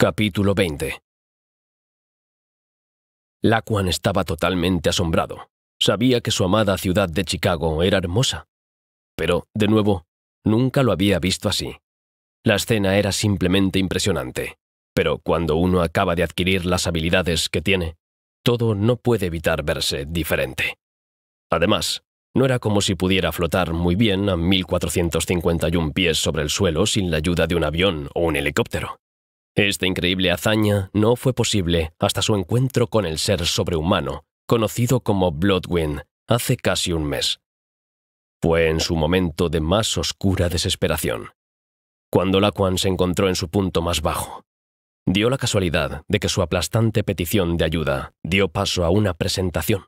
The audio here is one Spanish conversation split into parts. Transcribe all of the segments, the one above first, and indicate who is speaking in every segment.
Speaker 1: Capítulo 20 Lacuan estaba totalmente asombrado. Sabía que su amada ciudad de Chicago era hermosa. Pero, de nuevo, nunca lo había visto así. La escena era simplemente impresionante. Pero cuando uno acaba de adquirir las habilidades que tiene, todo no puede evitar verse diferente. Además, no era como si pudiera flotar muy bien a 1451 pies sobre el suelo sin la ayuda de un avión o un helicóptero. Esta increíble hazaña no fue posible hasta su encuentro con el ser sobrehumano, conocido como Bloodwyn, hace casi un mes. Fue en su momento de más oscura desesperación, cuando Laquan se encontró en su punto más bajo. Dio la casualidad de que su aplastante petición de ayuda dio paso a una presentación,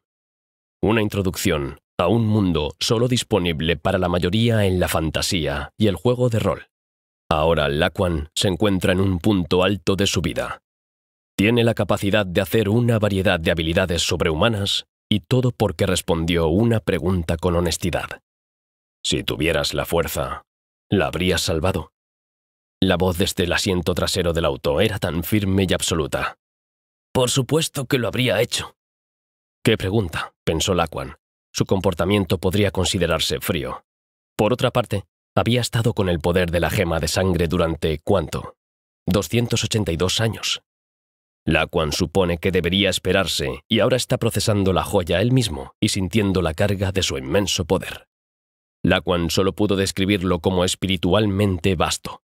Speaker 1: una introducción a un mundo solo disponible para la mayoría en la fantasía y el juego de rol Ahora Laquan se encuentra en un punto alto de su vida. Tiene la capacidad de hacer una variedad de habilidades sobrehumanas y todo porque respondió una pregunta con honestidad. Si tuvieras la fuerza, ¿la habrías salvado? La voz desde este el asiento trasero del auto era tan firme y absoluta. Por supuesto que lo habría hecho. Qué pregunta, pensó Lacuan. Su comportamiento podría considerarse frío. Por otra parte, había estado con el poder de la gema de sangre durante cuánto? 282 años. La cual supone que debería esperarse y ahora está procesando la joya él mismo y sintiendo la carga de su inmenso poder. La cual solo pudo describirlo como espiritualmente vasto.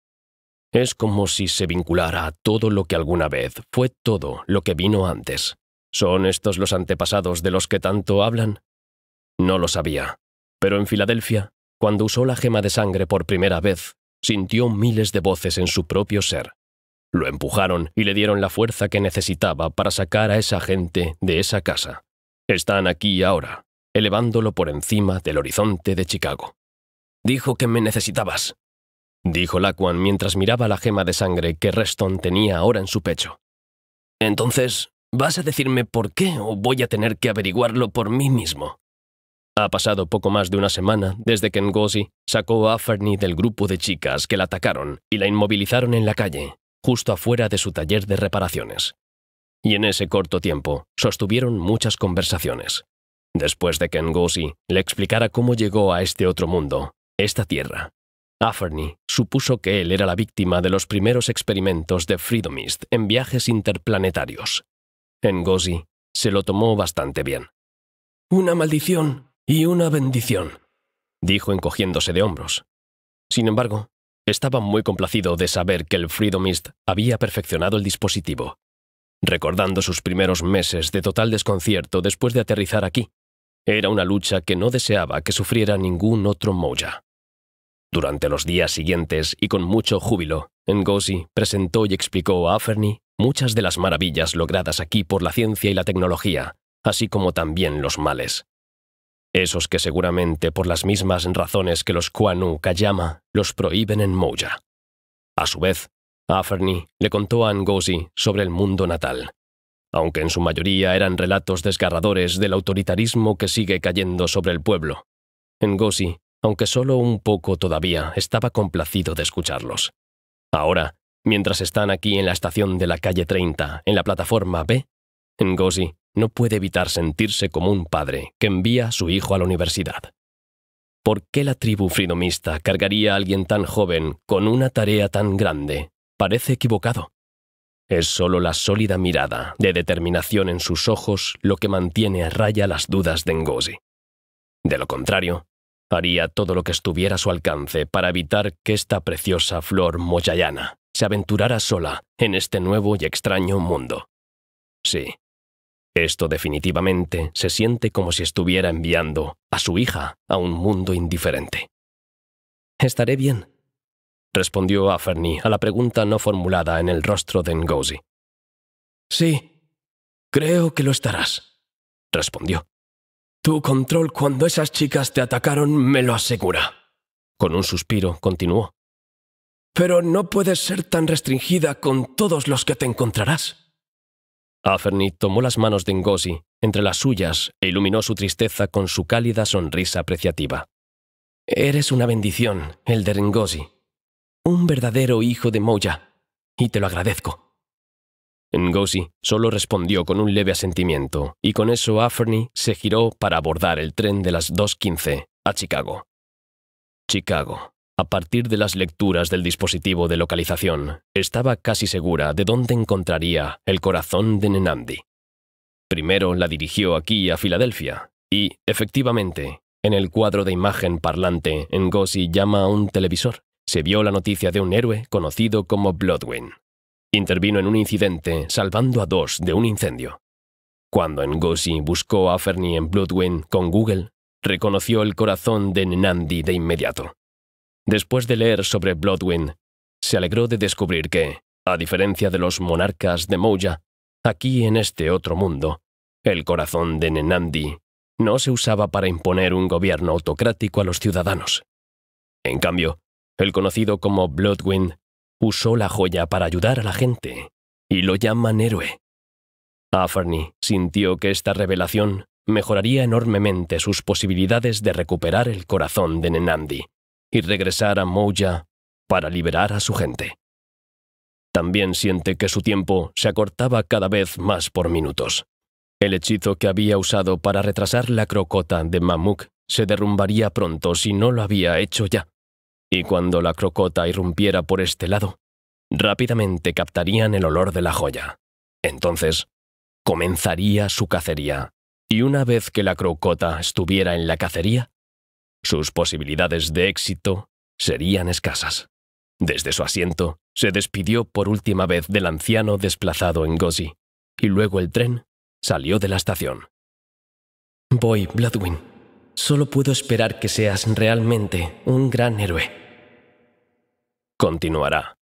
Speaker 1: Es como si se vinculara a todo lo que alguna vez fue todo lo que vino antes. ¿Son estos los antepasados de los que tanto hablan? No lo sabía, pero en Filadelfia cuando usó la gema de sangre por primera vez, sintió miles de voces en su propio ser. Lo empujaron y le dieron la fuerza que necesitaba para sacar a esa gente de esa casa. Están aquí ahora, elevándolo por encima del horizonte de Chicago. Dijo que me necesitabas, dijo Lacuan mientras miraba la gema de sangre que Reston tenía ahora en su pecho. Entonces, ¿vas a decirme por qué o voy a tener que averiguarlo por mí mismo? Ha pasado poco más de una semana desde que Ngozi sacó a Fernie del grupo de chicas que la atacaron y la inmovilizaron en la calle, justo afuera de su taller de reparaciones. Y en ese corto tiempo sostuvieron muchas conversaciones. Después de que Ngozi le explicara cómo llegó a este otro mundo, esta tierra, Aferny supuso que él era la víctima de los primeros experimentos de Freedomist en viajes interplanetarios. Ngozi se lo tomó bastante bien. Una maldición, y una bendición, dijo encogiéndose de hombros. Sin embargo, estaba muy complacido de saber que el Freedomist había perfeccionado el dispositivo, recordando sus primeros meses de total desconcierto después de aterrizar aquí. Era una lucha que no deseaba que sufriera ningún otro Moya. Durante los días siguientes y con mucho júbilo, Ngozi presentó y explicó a Aferni muchas de las maravillas logradas aquí por la ciencia y la tecnología, así como también los males esos que seguramente por las mismas razones que los Kuanu Kayama los prohíben en Moya. A su vez, Aferni le contó a Ngozi sobre el mundo natal, aunque en su mayoría eran relatos desgarradores del autoritarismo que sigue cayendo sobre el pueblo. Ngozi, aunque solo un poco todavía, estaba complacido de escucharlos. Ahora, mientras están aquí en la estación de la calle 30, en la plataforma B, Ngozi no puede evitar sentirse como un padre que envía a su hijo a la universidad. ¿Por qué la tribu fridomista cargaría a alguien tan joven con una tarea tan grande? Parece equivocado. Es solo la sólida mirada de determinación en sus ojos lo que mantiene a raya las dudas de Ngozi. De lo contrario, haría todo lo que estuviera a su alcance para evitar que esta preciosa flor moyayana se aventurara sola en este nuevo y extraño mundo. Sí, esto definitivamente se siente como si estuviera enviando a su hija a un mundo indiferente. ¿Estaré bien? respondió Afarni a la pregunta no formulada en el rostro de Ngozi. Sí, creo que lo estarás, respondió. Tu control cuando esas chicas te atacaron me lo asegura. Con un suspiro continuó. Pero no puedes ser tan restringida con todos los que te encontrarás. Aferney tomó las manos de Ngozi entre las suyas e iluminó su tristeza con su cálida sonrisa apreciativa. Eres una bendición, el de Ngozi. Un verdadero hijo de Moya, y te lo agradezco. Ngozi solo respondió con un leve asentimiento, y con eso afferni se giró para abordar el tren de las 2.15 a Chicago. Chicago a partir de las lecturas del dispositivo de localización, estaba casi segura de dónde encontraría el corazón de Nenandi. Primero la dirigió aquí a Filadelfia, y, efectivamente, en el cuadro de imagen parlante, Ngozi llama a un televisor. Se vio la noticia de un héroe conocido como Bloodwin. Intervino en un incidente, salvando a dos de un incendio. Cuando Ngozi buscó a Fernie en Bloodwin con Google, reconoció el corazón de Nenandi de inmediato. Después de leer sobre Bloodwin, se alegró de descubrir que, a diferencia de los monarcas de Moya, aquí en este otro mundo, el corazón de Nenandi no se usaba para imponer un gobierno autocrático a los ciudadanos. En cambio, el conocido como Bloodwin usó la joya para ayudar a la gente, y lo llaman héroe. Afarni sintió que esta revelación mejoraría enormemente sus posibilidades de recuperar el corazón de Nenandi y regresar a Moya para liberar a su gente. También siente que su tiempo se acortaba cada vez más por minutos. El hechizo que había usado para retrasar la crocota de Mamuk se derrumbaría pronto si no lo había hecho ya. Y cuando la crocota irrumpiera por este lado, rápidamente captarían el olor de la joya. Entonces, comenzaría su cacería. Y una vez que la crocota estuviera en la cacería, sus posibilidades de éxito serían escasas. Desde su asiento, se despidió por última vez del anciano desplazado en Gozi, y luego el tren salió de la estación. Voy, Bloodwin. Solo puedo esperar que seas realmente un gran héroe. Continuará.